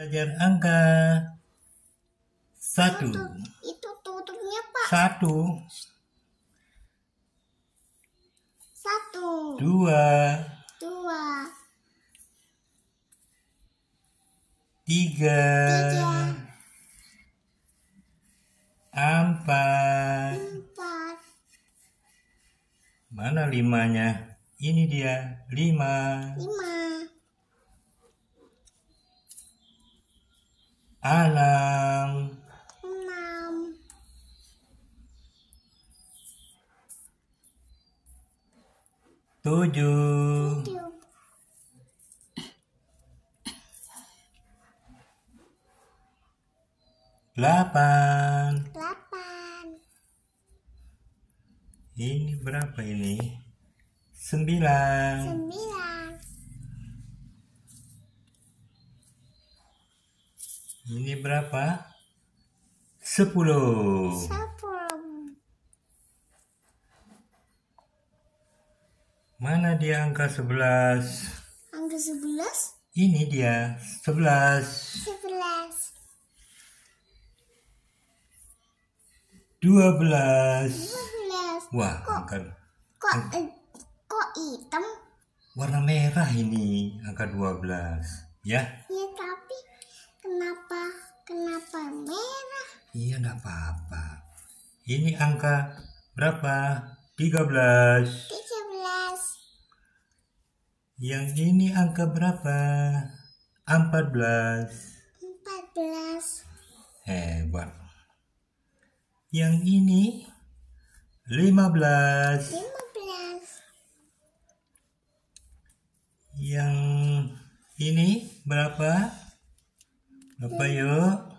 Belajar angka. Satu. Itu, tutupnya, Pak. Satu. Satu. Dua. Dua. Tiga. Tiga. Empat. Empat. Mana limanya? Ini dia, lima. Lima. alam. Tujuh. Tujuh. Delapan. Delapan. Ini berapa ini? Sembilan. Sembilan. Ini berapa? Sepuluh. Sepuluh. Mana dia angka sebelas? Angka sebelas? Ini dia sebelas. Sebelas. Dua belas. Dua belas. Wah, kok, angka. Kok, eh, kok hitam? Warna merah ini angka dua belas, ya? Iya, tapi Iya nggak apa-apa. Ini angka berapa? 13. 13. Yang ini angka berapa? 14. 14. Hebat. Yang ini 15. 15. Yang ini berapa? Berapa yuk?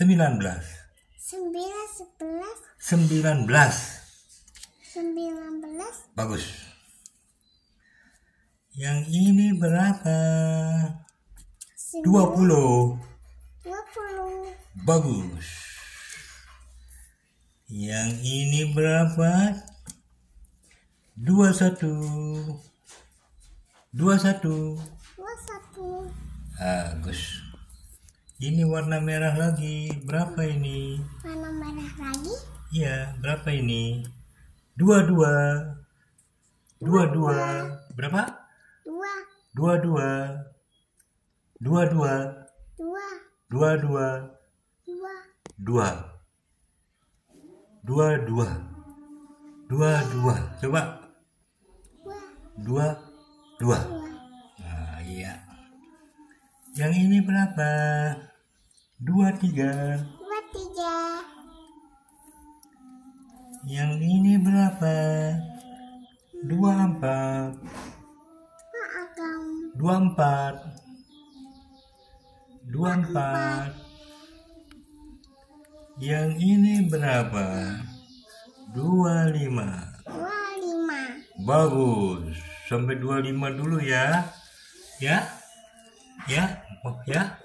Sembilan belas. Sembilan sebelas. Sembilan belas. Sembilan belas. Bagus. Yang ini berapa? Dua puluh. Dua puluh. Bagus. Yang ini berapa? Dua satu. Dua satu. Dua satu. Bagus. Ini warna merah lagi. Berapa ini? Warna merah lagi? Iya, berapa ini? Dua dua. Dua dua. Berapa? Dua. Dua dua. Dua dua. Dua. Dua dua. Dua. Dua. Dua dua. Dua dua. Coba. Dua. Dua. dua. Yang ini berapa? Dua tiga. Dua tiga. Yang ini berapa? Dua empat. Dua empat. Dua empat. Yang ini berapa? Dua lima. Dua lima. Bagus. Sampai dua lima dulu ya. Ya. Ya oh ya